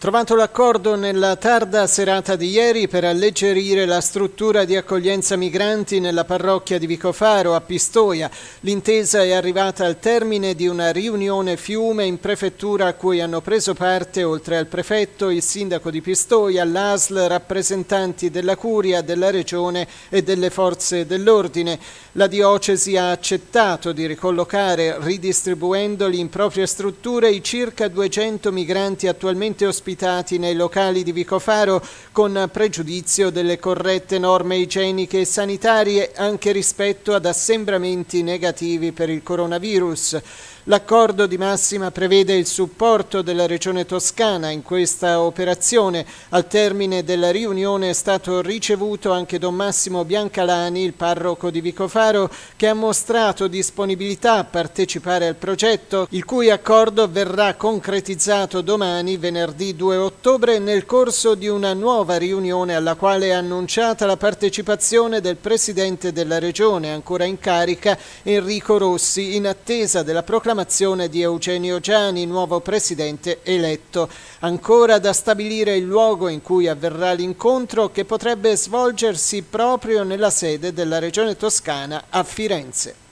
Trovato l'accordo nella tarda serata di ieri per alleggerire la struttura di accoglienza migranti nella parrocchia di Vicofaro a Pistoia, l'intesa è arrivata al termine di una riunione fiume in prefettura a cui hanno preso parte, oltre al prefetto, il sindaco di Pistoia, l'ASL, rappresentanti della curia, della regione e delle forze dell'ordine. La diocesi ha accettato di ricollocare, ridistribuendoli in proprie strutture, i circa 200 migranti attualmente ospitati ospitati nei locali di Vicofaro con pregiudizio delle corrette norme igieniche e sanitarie anche rispetto ad assembramenti negativi per il coronavirus. L'accordo di massima prevede il supporto della Regione Toscana in questa operazione. Al termine della riunione è stato ricevuto anche Don Massimo Biancalani, il parroco di Vicofaro, che ha mostrato disponibilità a partecipare al progetto, il cui accordo verrà concretizzato domani, venerdì 2 ottobre nel corso di una nuova riunione alla quale è annunciata la partecipazione del Presidente della Regione ancora in carica Enrico Rossi in attesa della proclamazione di Eugenio Giani nuovo Presidente eletto. Ancora da stabilire il luogo in cui avverrà l'incontro che potrebbe svolgersi proprio nella sede della Regione Toscana a Firenze.